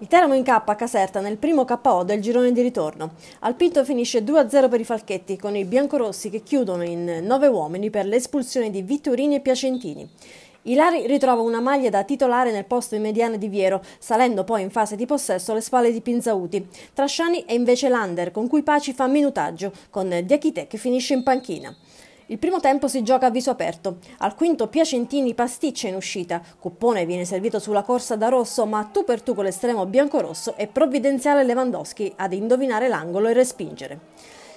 Il Teramo in K a Caserta nel primo KO del girone di ritorno. Al Pinto finisce 2-0 per i Falchetti con i biancorossi che chiudono in 9 uomini per l'espulsione di Vittorini e Piacentini. Ilari ritrova una maglia da titolare nel posto in mediana di Viero, salendo poi in fase di possesso alle spalle di Pinzauti. Trasciani è invece Lander, con cui Paci fa minutaggio, con Diachite che finisce in panchina. Il primo tempo si gioca a viso aperto. Al quinto Piacentini pasticcia in uscita. Cuppone viene servito sulla corsa da rosso, ma tu per tu con l'estremo biancorosso è provvidenziale Lewandowski ad indovinare l'angolo e respingere.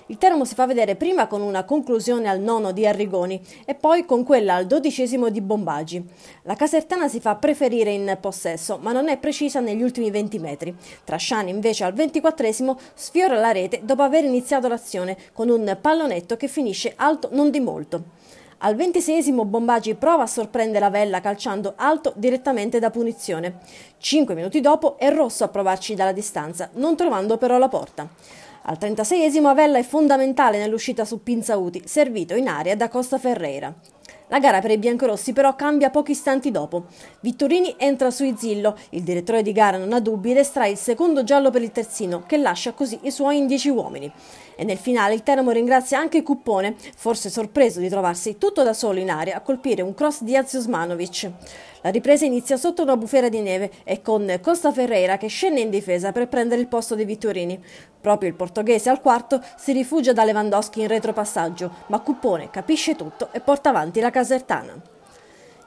Il Teramo si fa vedere prima con una conclusione al nono di Arrigoni e poi con quella al dodicesimo di Bombagi. La Casertana si fa preferire in possesso, ma non è precisa negli ultimi 20 metri. Trasciani invece al ventiquattresimo sfiora la rete dopo aver iniziato l'azione con un pallonetto che finisce alto non di molto. Al ventiseiesimo Bombagi prova a sorprendere Avella calciando alto direttamente da punizione. Cinque minuti dopo è Rosso a provarci dalla distanza, non trovando però la porta. Al 36esimo Avella è fondamentale nell'uscita su Pinzauti, servito in aria da Costa Ferreira. La gara per i biancorossi però cambia pochi istanti dopo. Vittorini entra su Izillo, il direttore di gara non ha dubbi ed estrae il secondo giallo per il terzino, che lascia così i suoi in 10 uomini. E nel finale il Teramo ringrazia anche Cuppone, forse sorpreso di trovarsi tutto da solo in aria a colpire un cross di Azio Smanovic. La ripresa inizia sotto una bufera di neve e con Costa Ferreira che scende in difesa per prendere il posto dei Vittorini. Proprio il portoghese al quarto si rifugia da Lewandowski in retropassaggio, ma Cuppone capisce tutto e porta avanti la casertana.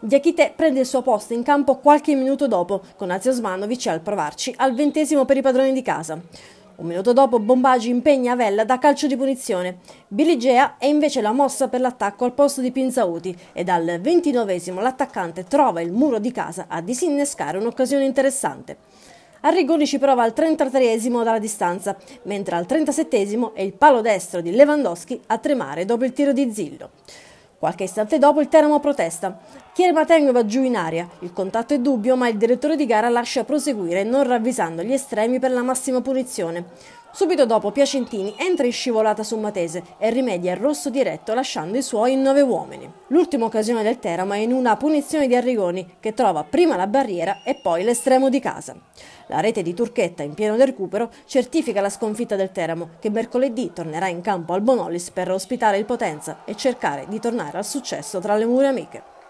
Diachite prende il suo posto in campo qualche minuto dopo, con Azio Smanovic al provarci al ventesimo per i padroni di casa. Un minuto dopo Bombagi impegna Vella da calcio di punizione. Biligea è invece la mossa per l'attacco al posto di Pinzauti e dal 29 l'attaccante trova il muro di casa a disinnescare un'occasione interessante. Arrigoni ci prova al 33esimo dalla distanza, mentre al 37esimo è il palo destro di Lewandowski a tremare dopo il tiro di Zillo. Qualche istante dopo il Teramo protesta. Chiermatengo va giù in aria. Il contatto è dubbio, ma il direttore di gara lascia proseguire, non ravvisando gli estremi per la massima punizione. Subito dopo Piacentini entra in scivolata su Matese e rimedia il rosso diretto lasciando i suoi nove uomini. L'ultima occasione del Teramo è in una punizione di Arrigoni che trova prima la barriera e poi l'estremo di casa. La rete di Turchetta in pieno recupero certifica la sconfitta del Teramo che mercoledì tornerà in campo al Bonolis per ospitare il Potenza e cercare di tornare al successo tra le mura amiche.